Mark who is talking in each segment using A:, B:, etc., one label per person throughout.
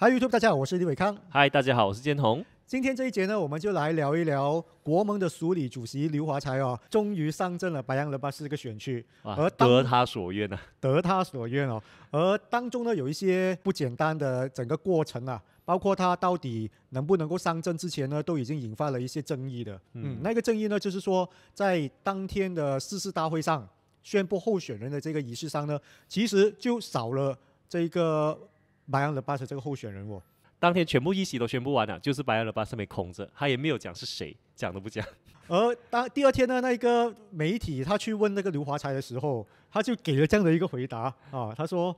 A: 嗨 YouTube，大家好，我是李伟康。
B: 嗨，大家好，我是建红。
A: 今天这一节呢，我们就来聊一聊国盟的署理主席刘华才哦，终于上阵了白杨路八四这个选区，而得
B: 他所愿呢？
A: 得他所愿哦。而当中呢，有一些不简单的整个过程啊，包括他到底能不能够上阵之前呢，都已经引发了一些争议的。嗯，那个争议呢，就是说在当天的誓师大会上宣布候选人的这个仪式上呢，其实就少了这个。白羊的巴士这个候
B: 选人，我当天全部议席都宣布完了，就是白羊的巴士没空着，他也没有讲是谁，讲都不讲。
A: 而当第二天呢，那一个媒体他去问那个刘华才的时候，他就给了这样的一个回答啊，他说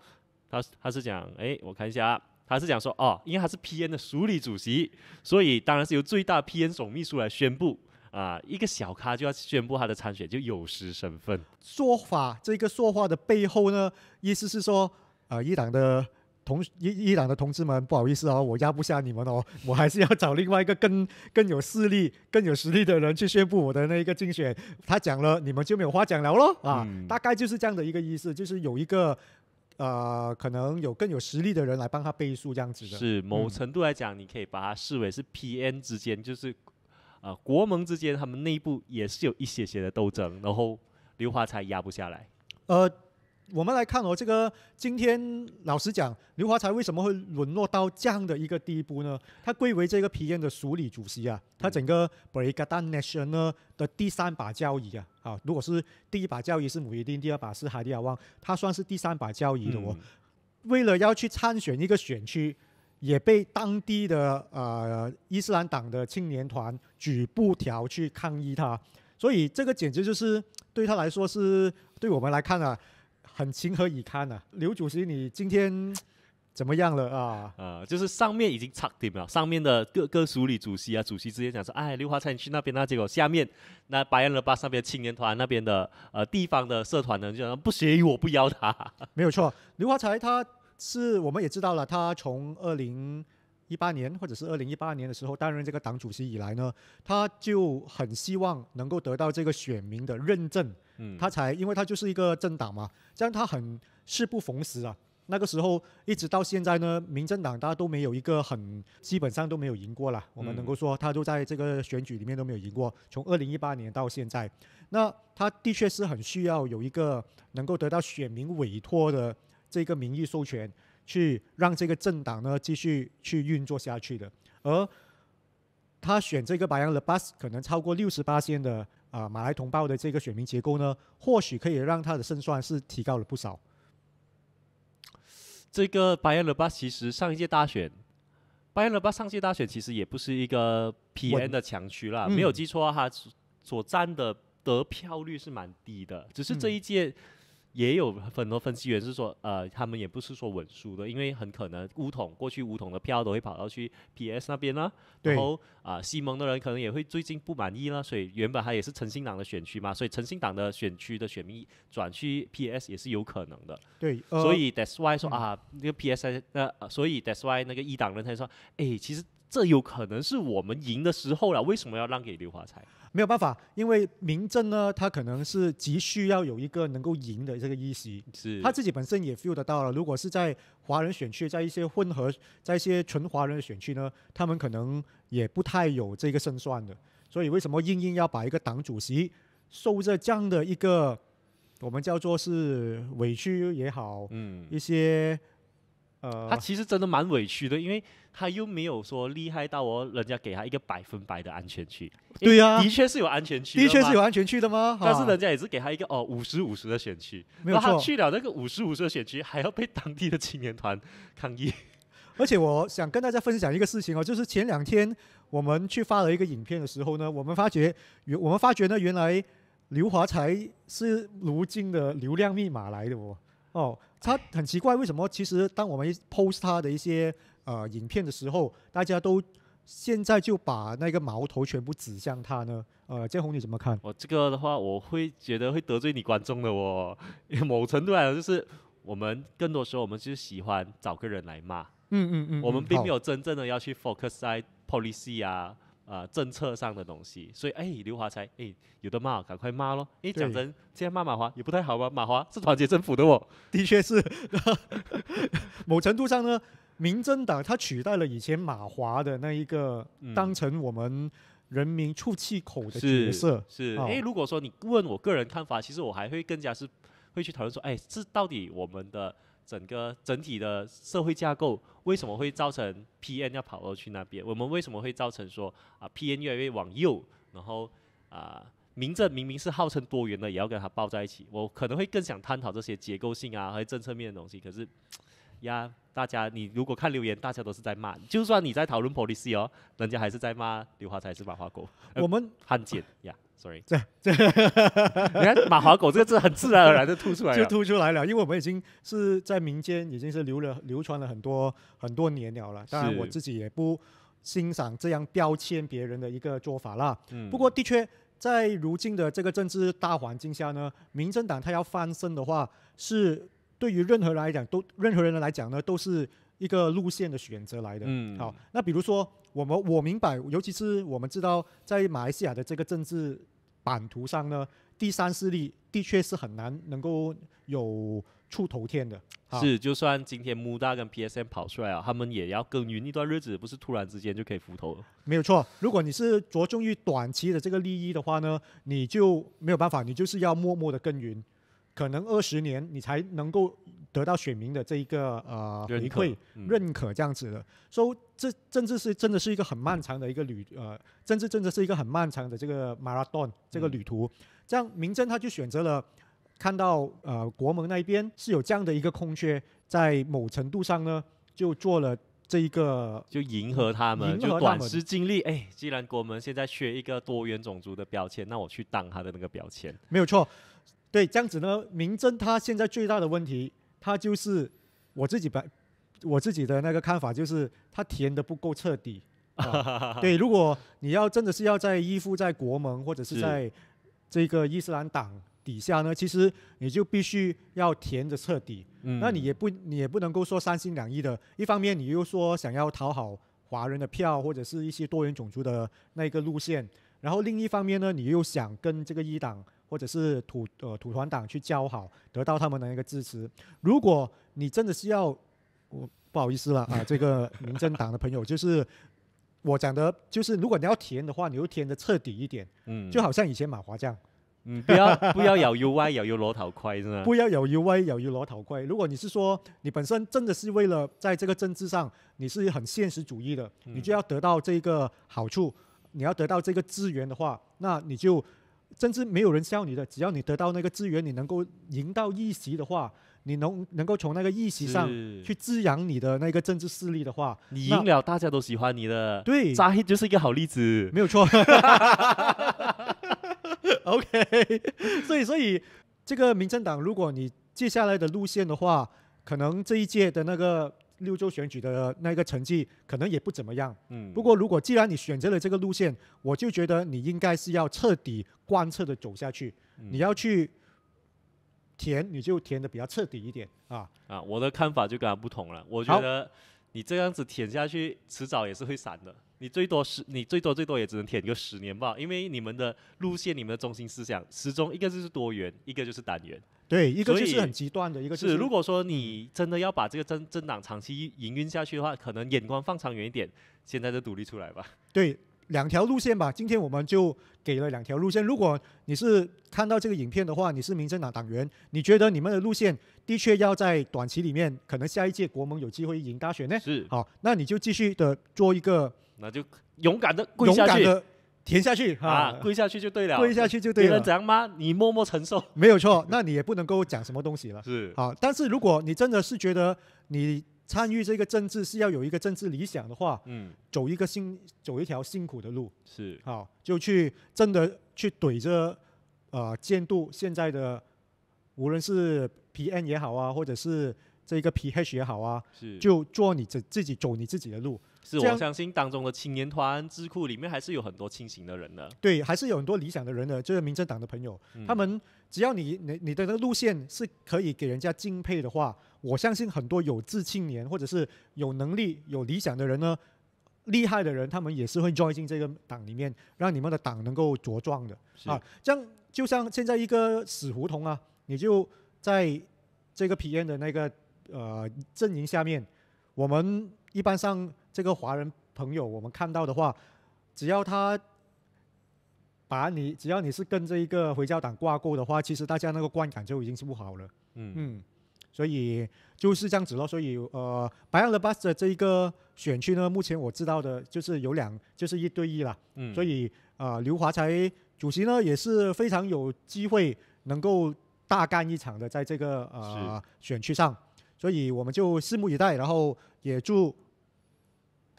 B: 他他是讲，哎，我看一下，他是讲说哦，因为他是 PN 的署理主席，所以当然是由最大 PN 总秘书来宣布啊，一个小咖就要宣布他的参选就有失身份。
A: 说法这个说话的背后呢，意思是说，呃，一党的。同伊伊朗的同志们，不好意思啊，我压不下你们哦，我还是要找另外一个更更有势力、更有实力的人去宣布我的那个竞选。他讲了，你们就没有话讲了了啊，大概就是这样的一个意思，就是有一个呃，可能有更有实力的人来帮他背书这样子。的。是某程
B: 度来讲，你可以把它视为是 PN 之间，就是呃国盟之间，他们内部也是有一些些的斗争，然后刘华才压不下来。
A: 呃。我们来看哦，这个今天老实讲，刘华才为什么会沦落到这样的一个地步呢？他贵为这个皮亚的署理主席啊，他整个 Brigada n n a t i o n a l 的第三把交椅啊。啊，如果是第一把交椅是穆伊丁，第二把是海迪亚旺，他算是第三把交椅的哦。为了要去参选一个选区，也被当地的呃伊斯兰党的青年团举布条去抗议他，所以这个简直就是对他来说是，对我们来看啊。很情何以堪啊！刘主席，你今天 怎么样了啊？
B: 呃，就是上面已经插定了，上面的各各署理主席啊，主席直接讲说，哎，刘华才你去那边，那结果下面那白安乐吧，上面青年团那边的呃地方的社团呢，就讲不协议我不邀他。
A: 没有错，刘华才他是我们也知道了，他从二零。一八年或者是二零一八年的时候担任这个党主席以来呢，他就很希望能够得到这个选民的认证，嗯，他才因为他就是一个政党嘛，这样他很事不逢时啊。那个时候一直到现在呢，民政党大家都没有一个很基本上都没有赢过了，我们能够说他都在这个选举里面都没有赢过，从二零一八年到现在，那他的确是很需要有一个能够得到选民委托的这个民意授权。去让这个政党呢继续去运作下去的，而他选这个白杨 bus，可能超过六十八线的啊马来同胞的这个选民结构呢，或许可以让他的胜算是提高了不少。
B: 这个白杨 bus 其实上一届大选，白杨勒巴 s 上届大选其实也不是一个 PN 的强区啦，没有记错哈，所占的得票率是蛮低的，只是这一届。也有很多分析员是说，呃，他们也不是说稳输的，因为很可能乌统过去乌统的票都会跑到去 PS 那边啦、对。然后啊，西蒙的人可能也会最近不满意啦，所以原本他也是诚信党的选区嘛，所以诚信党的选区的选民转去 PS 也是有可能的。对。所以 That's why 说啊，那个 PS 那所以 That's why 那个一党人他说，哎，其实这有可能是我们赢的时候了，为什么要让给刘华才？
A: 没有办法，因为民政呢，他可能是急需要有一个能够赢的这个意识，他自己本身也 feel 得到了。如果是在华人选区，在一些混合，在一些纯华人的选区呢，他们可能也不太有这个胜算的。所以为什么硬硬要把一个党主席受着这样的一个我们叫做是委屈也好，嗯，一些。呃，他其
B: 实真的蛮委屈的，因为他又没有说厉害到哦，人家给他一个百分百的安全区。对呀，的确是有安全区，的确是有安
A: 全区的吗？但是人
B: 家也是给他一个哦，五十五十的选区，没有他去了那个五十五十的选区，还要被当地的青年团抗议。而且
A: 我想跟大家分享一个事情哦，就是前两天我们去发了一个影片的时候呢，我们发觉，原我们发觉呢，原来刘华才是如今的流量密码来的哦。哦，他很奇怪，为什么？其实当我们 post 他的一些呃影片的时候，大家都现在就把那个矛头全部指向他呢？呃，建宏你怎么看？
B: 我这个的话，我会觉得会得罪你观众的哦。因为某程度来讲，就是我们更多时候，我们就是喜欢找个人来骂。嗯嗯嗯。我们并没有真正的要去 focus 在 policy 啊。啊，政策上的东西，所以哎，刘华才哎，有的骂赶快骂咯。哎，讲真，这样骂马华也不太好吧？马华是团结政府的哦，
A: 的确是。某程度上呢，民政党它取代了以前马华的那一个，当成我们人民出气口
B: 的角色。是是，哎，如果说你问我个人看法，其实我还会更加是会去讨论说，哎，这到底我们的。整个整体的社会架构为什么会造成 PN 要跑到去那边？我们为什么会造成说啊 PN 越来越往右？然后啊，民政明明是号称多元的，也要跟它抱在一起。我可能会更想探讨这些结构性啊，还有政策面的东西。可是 呀，大家你如果看留言，大家都是在骂。就算你在讨论 policy 哦，人家还是在骂刘华才是马化哥，我们汉奸呀。sorry，这这
A: 你看“马华狗”这个字很自然而然的吐出来就吐出来了。因为我们已经是在民间已经是流了流传了很多很多年了了。当然我自己也不欣赏这样标签别人的一个做法啦，嗯。不过的确，在如今的这个政治大环境下呢，民政党它要翻身的话，是对于任何人来讲都任何人来讲呢，都是一个路线的选择来的。嗯。好，那比如说。我们我明白，尤其是我们知道在马来西亚的这个政治版图上呢，第三势力的确是很难能够有出头天的。是，
B: 就算今天穆大跟 PSM 跑出来啊，他们也要耕耘一段日子，不是突然之间就可以浮头了。
A: 没有错，如果你是着重于短期的这个利益的话呢，你就没有办法，你就是要默默的耕耘，可能二十年你才能够。得到选民的这一个呃回馈认可这样子的，以这政治是真的是一个很漫长的一个旅呃政治真的是一个很漫长的这个 marathon 这个旅途，这样明政他就选择了看到呃国门那一边是有这样的一个空缺，在某程度上呢就做了这一个
B: 就迎合他们就短时经力哎既然国门现在缺一个多元种族的标签，那我去当他的那个标签
A: 没有错，对这样子呢明侦他现在最大的问题。他就是我自己把我自己的那个看法就是，他填的不够彻底。对，如果你要真的是要在依附在国盟或者是在这个伊斯兰党底下呢，其实你就必须要填的彻底。嗯。那你也不你也不能够说三心两意的，一方面你又说想要讨好华人的票或者是一些多元种族的那个路线，然后另一方面呢，你又想跟这个一党。或者是土呃土团党去交好，得到他们的一个支持。如果你真的是要，我不好意思了啊，这个民政党的朋友，就是我讲的，就是如果你要填的话，你就填的彻底一点。嗯。就好像以前马华这样。嗯。不要 不要
B: 有 U Y，有 U 罗头盔是吗？不要有
A: U Y，有 U 罗头盔。如果你是说你本身真的是为了在这个政治上你是很现实主义的，你就要得到这个好处，你要得到这个资源的话，那你就。政治没有人笑你的，只要你得到那个资源，你能够赢到议席的话，你能能够从那个议席上去滋养你的那个政治势力的话，
B: 你赢了，大家都喜欢你的。对，扎黑就是一个好例子，没有错。
A: OK，所以所以这个民政党，如果你接下来的路线的话，可能这一届的那个。六周选举的那个成绩可能也不怎么样，嗯。不过，如果既然你选择了这个路线，我就觉得你应该是要彻底贯彻的走下去。你要去填，你就填的比较彻底一点
B: 啊。啊，我的看法就跟他不同了，我觉得。你这样子舔下去，迟早也是会散的。你最多是，你最多最多也只能舔个十年吧，因为你们的路线、你们的中心思想，始终一个就是多元，一个就是单元。对，一个就是很极
A: 端的一个。是，如果
B: 说你真的要把这个政政党长期营运下去的话，可能眼光放长远一点，现在就独立出来吧。
A: 对。两条路线吧，今天我们就给了两条路线。如果你是看到这个影片的话，你是民政党党员，你觉得你们的路线的确要在短期里面，可能下一届国盟有机会赢大选呢？是，好，那你就继续的做一个，
B: 那就勇敢的跪下去，填下去啊，跪下去就对了，跪下去就对了。别人怎样骂
A: 你，默默承受，没有错。那你也不能够讲什么东西了，是，好。但是如果你真的是觉得你。参与这个政治是要有一个政治理想的话，嗯，走一个辛走一条辛苦的路，是好就去真的去怼着，呃，监督现在的，无论是 PN 也好啊，或者是这个 PH 也好啊，是就做你自自己走你自己
B: 的路。是，我相信当中的青年团智库里面还是有很多清醒的人的。对，还
A: 是有很多理想的人的，就是民政党的朋友。他们只要你你你的那个路线是可以给人家敬佩的话，我相信很多有志青年或者是有能力、有理想的人呢，厉害的人，他们也是会 join 进这个党里面，让你们的党能够茁壮的啊。这样就像现在一个死胡同啊，你就在这个 p 验的那个呃阵营下面，我们一般上。这个华人朋友，我们看到的话，只要他把你，只要你是跟这一个回教党挂钩的话，其实大家那个观感就已经是不好了。嗯嗯，所以就是这样子咯。所以呃，白杨的巴士这一个选区呢，目前我知道的就是有两，就是一对一啦。嗯。所以啊，刘华才主席呢也是非常有机会能够大干一场的，在这个呃选区上，所以我们就拭目以待，然后也祝。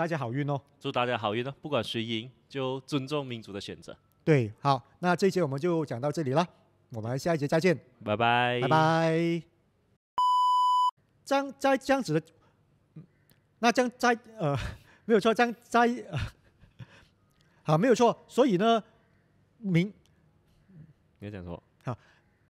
A: 大家好运哦！
B: 祝大家好运呢！不管谁赢，就尊重民主的选择。
A: 对，好，那这一节我们就讲到这里了，我们下一节再见，
B: 拜拜，拜
A: 拜。这样在这样子的，那这样在呃没有错，这样在好没有错，所以呢明，
B: 没有讲错，好。